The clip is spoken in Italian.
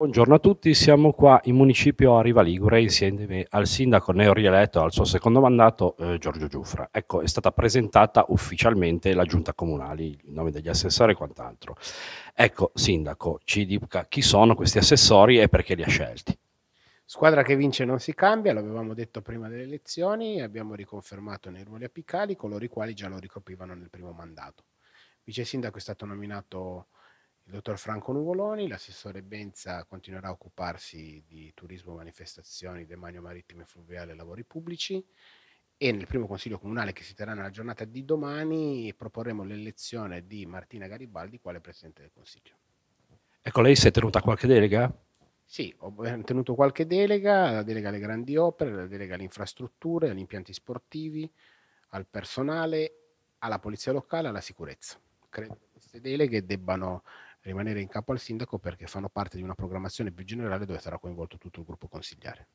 Buongiorno a tutti, siamo qua in municipio a Riva Ligure insieme al sindaco neo rieletto al suo secondo mandato eh, Giorgio Giuffra. Ecco, è stata presentata ufficialmente la giunta comunale, il nome degli assessori e quant'altro. Ecco, sindaco, ci dica chi sono questi assessori e perché li ha scelti. Squadra che vince non si cambia, l'avevamo detto prima delle elezioni, abbiamo riconfermato nei ruoli apicali coloro i quali già lo ricoprivano nel primo mandato. Vice sindaco è stato nominato il dottor Franco Nuvoloni, l'assessore Benza, continuerà a occuparsi di turismo, manifestazioni, demanio marittimo e fluviale e lavori pubblici e nel primo consiglio comunale che si terrà nella giornata di domani proporremo l'elezione di Martina Garibaldi quale Presidente del Consiglio. Ecco, lei si è tenuta qualche delega? Sì, ho eh, tenuto qualche delega, la delega alle grandi opere, la delega alle infrastrutture, agli impianti sportivi, al personale, alla polizia locale, alla sicurezza. Credo che queste deleghe debbano rimanere in capo al sindaco perché fanno parte di una programmazione più generale dove sarà coinvolto tutto il gruppo consigliare.